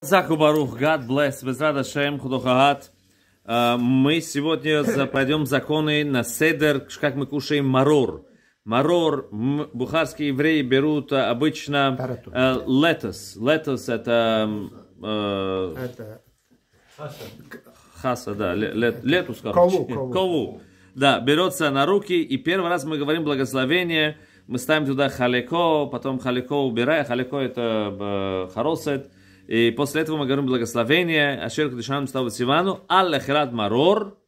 Заху Барух, Гад Блес, Безрада Шем, Худохагат. А, мы сегодня пойдем законы на седер, как мы кушаем марор. Марор, бухарские евреи берут а, обычно а, летос. Летос э, это... Хаса, да, летус, короче. колу. Да, берется на руки, и первый раз мы говорим благословение, мы ставим туда халеко, потом халеко убирая, халеко это э, и после этого мы говорим благословение Ашер Кадышану Ставу Сивану Аллахират Марор.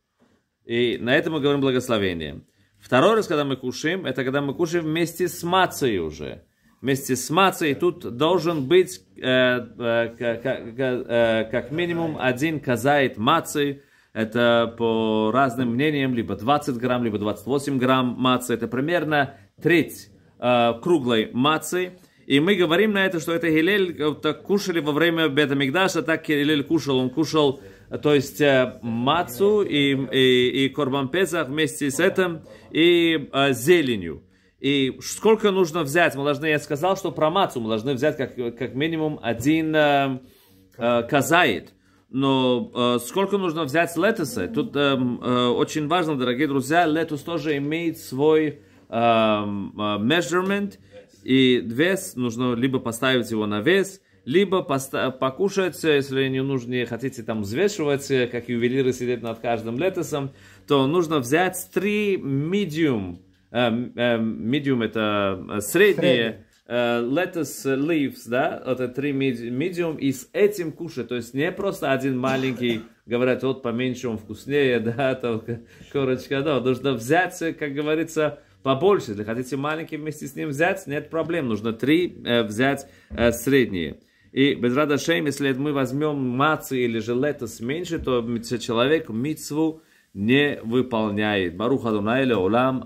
И на этом мы говорим благословение. Второй раз, когда мы кушаем, это когда мы кушаем вместе с мацей уже. Вместе с мацей тут должен быть э, э, как, э, как минимум один казает мацы. Это по разным мнениям, либо 20 грамм, либо 28 грамм мацы. Это примерно треть э, круглой мацы. И мы говорим на это, что это Хилель так кушали во время мигдаша, так Хилель кушал. Он кушал, то есть э, мацу и, и, и корбан песах вместе с этим, и а, зеленью. И сколько нужно взять? Мы должны, я сказал, что про мацу мы должны взять как, как минимум один э, э, казаит. Но э, сколько нужно взять летуса? Тут э, э, очень важно, дорогие друзья, летус тоже имеет свой эм, э, measurement. И вес нужно либо поставить его на вес, либо покушать, э, если не нужно, не хотите там взвешивать, э, как ювелиры сидят над каждым летосом, то нужно взять три medium, э, medium это средние, lettuce leaves, да, это три medium, и с этим кушать, то есть не просто один маленький, говорят, вот поменьше он вкуснее, да, там корочка, да, нужно взять, как говорится, побольше. Если хотите маленький вместе с ним взять, нет проблем. Нужно три э, взять э, средние. И без рада шейм, если мы возьмем мацы или же с меньше, то человек мицву не выполняет. Маруха Дунаэля Улам.